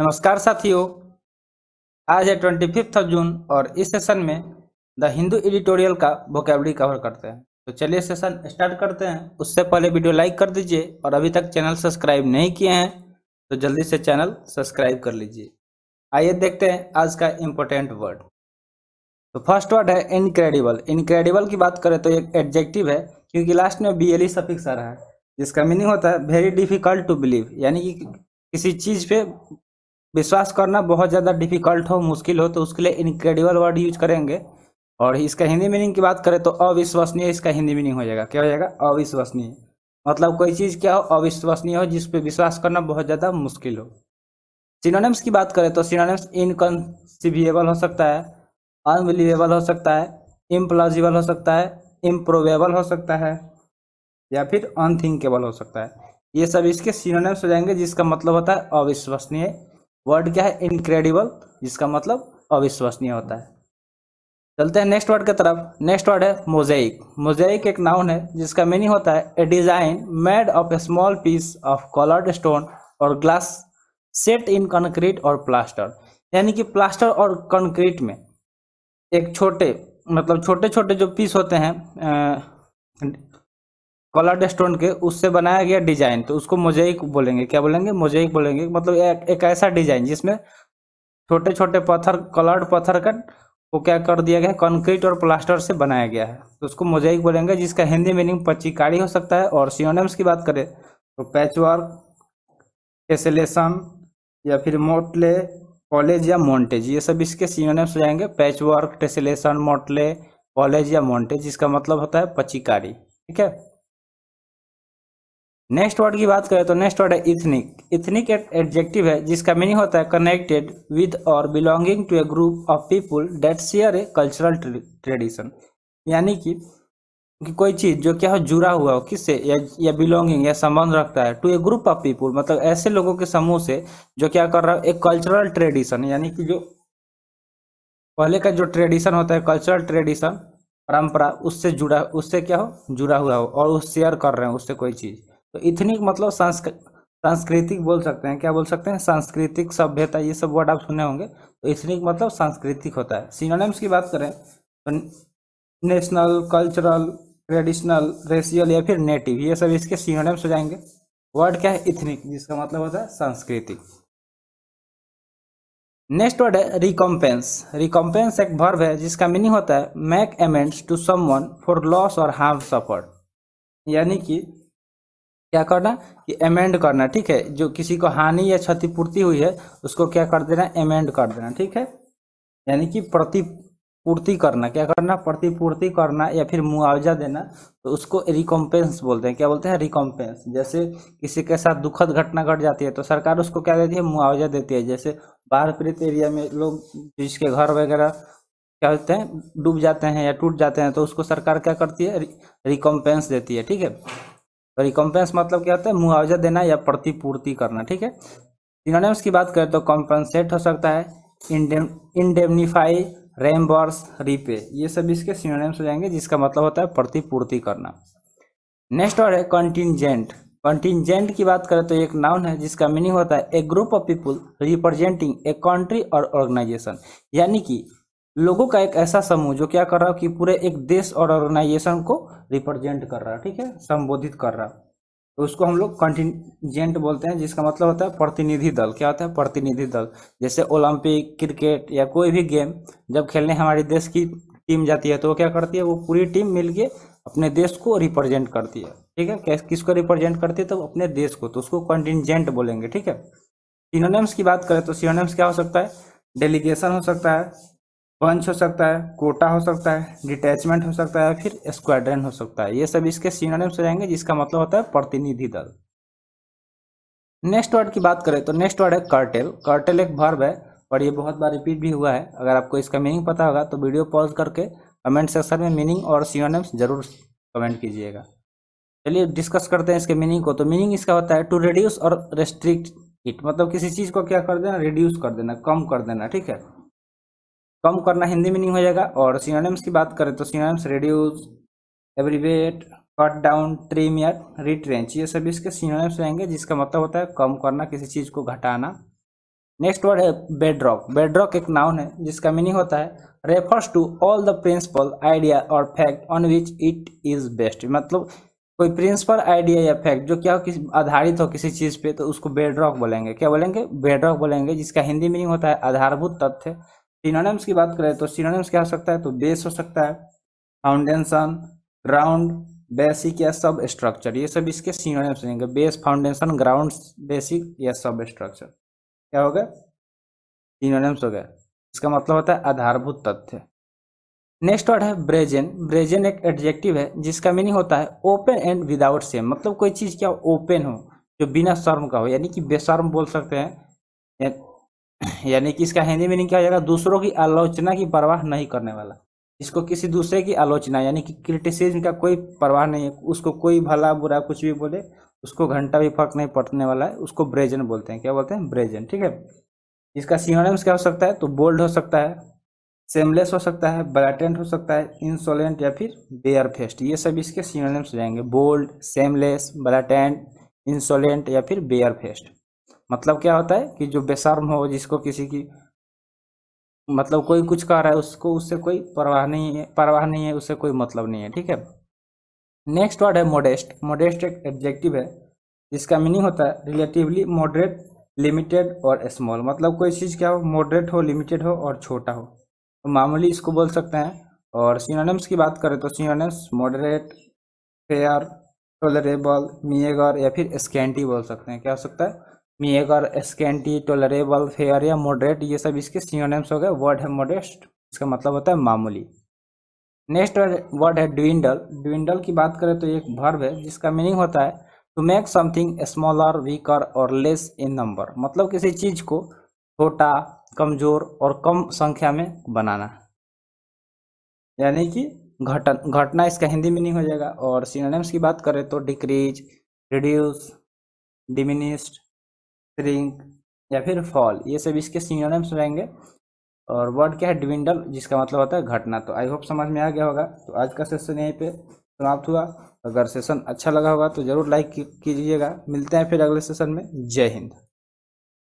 नमस्कार साथियों आज है ट्वेंटी फिफ्थ ऑफ जून और इस सेशन में द हिंदू एडिटोरियल का वोकेबलरी कवर करते हैं तो चलिए सेशन स्टार्ट करते हैं उससे पहले वीडियो लाइक कर दीजिए और अभी तक चैनल सब्सक्राइब नहीं किए हैं तो जल्दी से चैनल सब्सक्राइब कर लीजिए आइए देखते हैं आज का इम्पोर्टेंट वर्ड तो फर्स्ट वर्ड है इनक्रेडिबल इनक्रेडिबल की बात करें तो एक एडजेक्टिव है क्योंकि लास्ट में बी एल ई आ रहा है जिसका मीनिंग होता है वेरी डिफिकल्ट टू बिलीव यानी कि किसी चीज़ पे विश्वास करना बहुत ज़्यादा डिफिकल्ट हो मुश्किल हो तो उसके लिए इनक्रेडिबल वर्ड यूज करेंगे और इसका हिंदी मीनिंग की बात करें तो अविश्वसनीय इसका हिंदी मीनिंग हो जाएगा क्या हो जाएगा अविश्वसनीय मतलब कोई चीज़ क्या हो अविश्वसनीय हो जिस पर विश्वास करना बहुत ज़्यादा मुश्किल हो सिनोनिम्स की बात करें तो सिनोनिम्स इनकनसिविएबल हो सकता है अनबिलीवेबल हो सकता है इम्प्लॉजिबल हो सकता है इम्प्रोवेबल हो सकता है या फिर अनथिंकेबल हो सकता है ये सब इसके सिनोनिम्स हो जाएंगे जिसका मतलब होता है अविश्वसनीय वर्ड क्या है इनक्रेडिबल जिसका मतलब अविश्वसनीय होता है चलते हैं नेक्स्ट वर्ड की तरफ नेक्स्ट वर्ड है मोजेक मोजेक एक नाउन है जिसका मीनिंग होता है a design made of a small piece of coloured stone और ग्लास सेट इन कंक्रीट और प्लास्टर यानी कि प्लास्टर और कंक्रीट में एक छोटे मतलब छोटे छोटे जो पीस होते हैं कलर्ड स्टोन के उससे बनाया गया डिजाइन तो उसको मोजेक बोलेंगे क्या बोलेंगे मोजेक बोलेंगे मतलब एक, एक ऐसा डिजाइन जिसमें छोटे छोटे पत्थर कलर्ड पत्थर का वो क्या कर दिया गया है कंक्रीट और प्लास्टर से बनाया गया है तो उसको मोजाइक बोलेंगे जिसका हिंदी मीनिंग पच्चीकारी हो सकता है और सियोनम्स की बात करें तो पैचवर्क एसेलेशन या फिर मोटले कॉलेज या मोन्टेज ये सब इसके सियोनम्स हो जाएंगे पैचवर्क टेसेलेशन मोटले कॉलेज या मोन्टेज जिसका मतलब होता है पच्चीकारी ठीक है नेक्स्ट वर्ड की बात करें तो नेक्स्ट वर्ड है इथनिक इथनिक एक एडजेक्टिव है जिसका मीनिंग होता है कनेक्टेड विद और belonging to a group of people that share a cultural tradition यानी कि कि कोई चीज़ जो क्या हो जुड़ा हुआ हो किससे या या बिलोंगिंग या संबंध रखता है to a group of people मतलब ऐसे लोगों के समूह से जो क्या कर रहा है एक कल्चरल ट्रेडिशन यानी कि जो पहले का जो ट्रेडिशन होता है कल्चरल ट्रेडिशन परंपरा उससे जुड़ा उससे क्या हो जुड़ा हुआ हो और उस शेयर कर रहे हैं उससे कोई चीज़ तो इथनिक मतलब सांस्कृतिक बोल सकते हैं क्या बोल सकते हैं सांस्कृतिक सभ्यता ये सब वर्ड आप सुने होंगे तो इथनिक मतलब सांस्कृतिक होता है सिनोनिम्स की बात करें तो नेशनल कल्चरल ट्रेडिशनल रेशियल या फिर नेटिव ये सब इसके सिनोनिम्स हो जाएंगे वर्ड क्या है इथनिक जिसका मतलब होता है सांस्कृतिक नेक्स्ट वर्ड है रिकॉम्पेंस रिकॉम्पेंस एक वर्ब है जिसका मीनिंग होता है make amends to someone for loss और हार्म सफर यानी कि क्या करना कि एमेंड करना ठीक है जो किसी को हानि या क्षतिपूर्ति हुई है उसको क्या कर देना एमेंड कर देना ठीक है यानी कि प्रतिपूर्ति करना क्या करना प्रतिपूर्ति करना या फिर मुआवजा देना तो उसको रिकॉम्पेंस बोलते हैं क्या बोलते हैं रिकॉम्पेंस जैसे किसी के साथ दुखद घटना घट जाती है तो सरकार उसको क्या देती है मुआवजा देती है जैसे बाढ़ पीड़ित एरिया में लोग जिसके घर वगैरह क्या होते हैं डूब जाते हैं या टूट जाते हैं तो उसको सरकार क्या करती है रिकॉम्पेंस देती है ठीक है तो मतलब क्या होता है मुआवजा देना या प्रतिपूर्ति करना ठीक है सिनोनिम्स की बात करें तो कॉम्पनसेट हो सकता है इंडेमनीफाई बर्स रीपे ये सब इसके सिनोनिम्स हो जाएंगे जिसका मतलब होता है प्रतिपूर्ति करना नेक्स्ट और है कंटिजेंट कंटिजेंट की बात करें तो एक नाउन है जिसका मीनिंग होता है a group of people representing a country और ऑर्गेनाइजेशन यानी कि लोगों का एक ऐसा समूह जो क्या कर रहा है कि पूरे एक देश और ऑर्गेनाइजेशन को रिप्रेजेंट कर रहा है ठीक है संबोधित कर रहा तो उसको हम लोग कंटिजेंट बोलते हैं जिसका मतलब होता है प्रतिनिधि दल क्या होता है प्रतिनिधि दल जैसे ओलंपिक क्रिकेट या कोई भी गेम जब खेलने हमारे देश की टीम जाती है तो वो क्या करती है वो पूरी टीम के अपने देश को रिप्रेजेंट करती है ठीक है किसको रिप्रेजेंट करती है तो अपने देश को तो उसको कंटिजेंट बोलेंगे ठीक है सीनोनेम्स की बात करें तो सिनोनिम्स क्या हो सकता है डेलीगेशन हो सकता है पंच हो सकता है कोटा हो सकता है डिटैचमेंट हो सकता है फिर स्क्वाड्रन हो सकता है ये सब इसके सीनोनिम्स हो जाएंगे जिसका मतलब होता है प्रतिनिधि दल नेक्स्ट वर्ड की बात करें तो नेक्स्ट वर्ड है कर्टेल कर्टेल एक भर्व है और ये बहुत बार रिपीट भी हुआ है अगर आपको इसका मीनिंग पता होगा तो वीडियो पॉज करके कमेंट सेक्शन में मीनिंग और सीनोनिम्स जरूर कमेंट कीजिएगा चलिए डिस्कस करते हैं इसके मीनिंग को तो मीनिंग इसका होता है टू रिड्यूस और रेस्ट्रिक्ट इट मतलब किसी चीज़ को क्या कर देना रिड्यूस कर देना कम कर देना ठीक है कम करना हिंदी मीनिंग हो जाएगा और सिनोनिम्स की बात करें तो synonyms reduce abbreviate cut down trim या रिट्रेंच ये सभी इसके सिनोनिम्स रहेंगे जिसका मतलब होता है कम करना किसी चीज़ को घटाना नेक्स्ट वर्ड है बेडरॉक बेडरॉक एक नाउन है जिसका मीनिंग होता है refers to all the principal idea और fact on which it is based मतलब कोई प्रिंसिपल आइडिया या फैक्ट जो क्या हो किस आधारित हो किसी चीज़ पे तो उसको बेडरॉक बोलेंगे क्या बोलेंगे बेडरॉक बोलेंगे जिसका हिंदी मीनिंग होता है आधारभूत तथ्य सिनोनिम्स की बात करें तो सिनोनिम्स क्या हो सकता है तो बेस हो सकता है फाउंडेशन ग्राउंड बेसिक या सब स्ट्रक्चर ये सब इसके सिनोनिम्स रहेंगे बेस फाउंडेशन ग्राउंड बेसिक या सब स्ट्रक्चर क्या हो गया सिनोनिम्स हो गया इसका मतलब होता है आधारभूत तथ्य नेक्स्ट वर्ड है ब्रेजन ब्रेजन एक एडजेक्टिव है जिसका मीनिंग होता है ओपन एंड विदाउट सेम मतलब कोई चीज़ क्या ओपन हो जो बिना शर्म का हो यानी कि बेशर्म बोल सकते हैं यानी कि इसका हिंदी मीनिंग क्या हो जाएगा दूसरों की आलोचना की परवाह नहीं करने वाला इसको किसी दूसरे की आलोचना यानी कि क्रिटिसिज्म का कोई परवाह नहीं है उसको कोई भला बुरा कुछ भी बोले उसको घंटा भी फर्क नहीं पड़ने वाला है उसको ब्रेजन बोलते हैं क्या बोलते हैं ब्रेजन ठीक है इसका सिनोनिम्स क्या हो सकता है तो बोल्ड हो सकता है सेमलेस हो सकता है ब्लैटेंट हो सकता है इंसोलेंट या फिर बेयर फेस्ट ये सब इसके सिनोनिम्स हो जाएंगे बोल्ड सेमलेस ब्लैटेंट इंसोलेंट या फिर बेयर फेस्ट मतलब क्या होता है कि जो बेशर्म हो जिसको किसी की मतलब कोई कुछ कह रहा है उसको उससे कोई परवाह नहीं है परवाह नहीं है उससे कोई मतलब नहीं है ठीक है नेक्स्ट वर्ड है मोडेस्ट मोडेस्ट एक एडजेक्टिव है जिसका मीनिंग होता है रिलेटिवली मॉडरेट लिमिटेड और स्मॉल मतलब कोई चीज़ क्या हो मॉडरेट हो लिमिटेड हो और छोटा हो तो मामूली इसको बोल सकते हैं और सीनोनिम्स की बात करें तो synonyms moderate fair tolerable meagre या फिर स्कैंटी बोल सकते हैं क्या हो सकता है मेगर स्केंटी टोलरेबल फेयर या मॉडरेट ये सब इसके सियोनेम्स हो गए वर्ड है मॉडरेस्ट इसका मतलब होता है मामूली नेक्स्ट वर्ड है ड्विंडल ड्विंडल की बात करें तो एक वर्ब है जिसका मीनिंग होता है to make something smaller weaker और लेस इन नंबर मतलब किसी चीज़ को छोटा कमज़ोर और कम संख्या में बनाना यानी कि घटन घटना इसका हिंदी मीनिंग हो जाएगा और सिनोनिम्स की बात करें तो डिक्रीज रिड्यूस डिमिनिस्ट श्रिंक या फिर फॉल ये सब इसके सिनोनिम्स रहेंगे और वर्ड क्या है डिविंडल जिसका मतलब होता है घटना तो आई होप समझ में आ गया होगा तो आज का सेशन यहीं पे समाप्त हुआ अगर सेशन अच्छा लगा होगा तो ज़रूर लाइक कीजिएगा मिलते हैं फिर अगले सेशन में जय हिंद